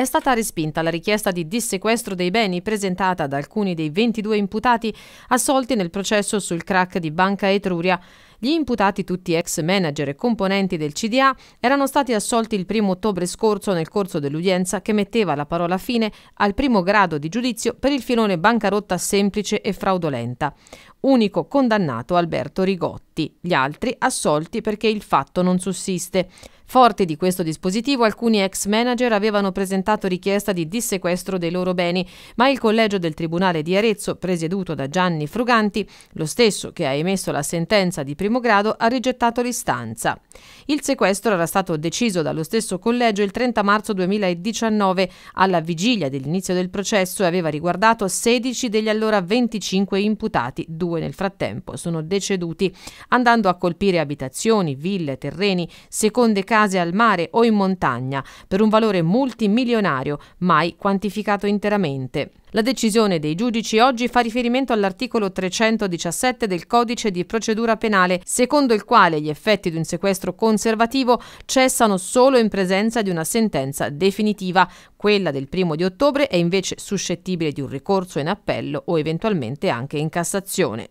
È stata respinta la richiesta di dissequestro dei beni presentata da alcuni dei 22 imputati assolti nel processo sul crack di Banca Etruria gli imputati, tutti ex manager e componenti del CDA, erano stati assolti il primo ottobre scorso nel corso dell'udienza che metteva la parola fine al primo grado di giudizio per il filone bancarotta semplice e fraudolenta. Unico condannato Alberto Rigotti, gli altri assolti perché il fatto non sussiste. Forti di questo dispositivo, alcuni ex manager avevano presentato richiesta di dissequestro dei loro beni, ma il collegio del Tribunale di Arezzo, presieduto da Gianni Fruganti, lo stesso che ha emesso la sentenza di primo primo grado ha rigettato l'istanza. Il sequestro era stato deciso dallo stesso collegio il 30 marzo 2019 alla vigilia dell'inizio del processo e aveva riguardato 16 degli allora 25 imputati, due nel frattempo sono deceduti, andando a colpire abitazioni, ville, terreni, seconde case al mare o in montagna per un valore multimilionario mai quantificato interamente. La decisione dei giudici oggi fa riferimento all'articolo 317 del codice di procedura penale, secondo il quale gli effetti di un sequestro conservativo cessano solo in presenza di una sentenza definitiva. Quella del primo di ottobre è invece suscettibile di un ricorso in appello o eventualmente anche in Cassazione.